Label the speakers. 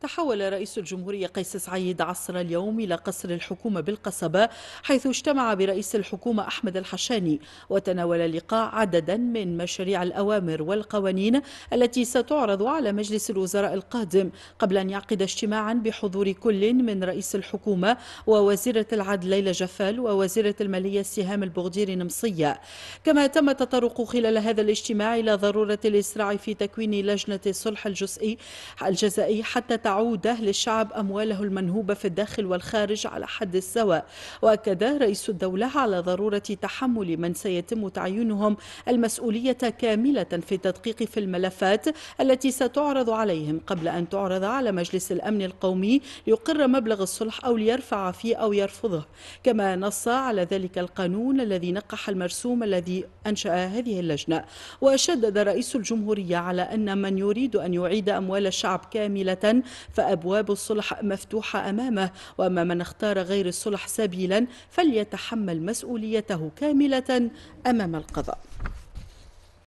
Speaker 1: تحول رئيس الجمهورية قيس سعيد عصر اليوم إلى قصر الحكومة بالقصبة حيث اجتمع برئيس الحكومة أحمد الحشاني وتناول اللقاء عددا من مشاريع الأوامر والقوانين التي ستعرض على مجلس الوزراء القادم قبل أن يعقد اجتماعا بحضور كل من رئيس الحكومة ووزيرة العدل ليلى جفال ووزيرة المالية سهام البغدير نمصية كما تم التطرق خلال هذا الاجتماع إلى ضرورة الإسراع في تكوين لجنة الصلح الجزئي الجزائي حتى تعود أهل الشعب أمواله المنهوبة في الداخل والخارج على حد سواء وأكد رئيس الدولة على ضرورة تحمل من سيتم تعيينهم المسؤولية كاملة في التدقيق في الملفات التي ستعرض عليهم قبل أن تعرض على مجلس الأمن القومي ليقر مبلغ الصلح أو ليرفع فيه أو يرفضه كما نص على ذلك القانون الذي نقح المرسوم الذي أنشأ هذه اللجنة وشدد رئيس الجمهورية على أن من يريد أن يعيد أموال الشعب كاملة فأبواب الصلح مفتوحة أمامه وأما من اختار غير الصلح سبيلا فليتحمل مسؤوليته كاملة أمام القضاء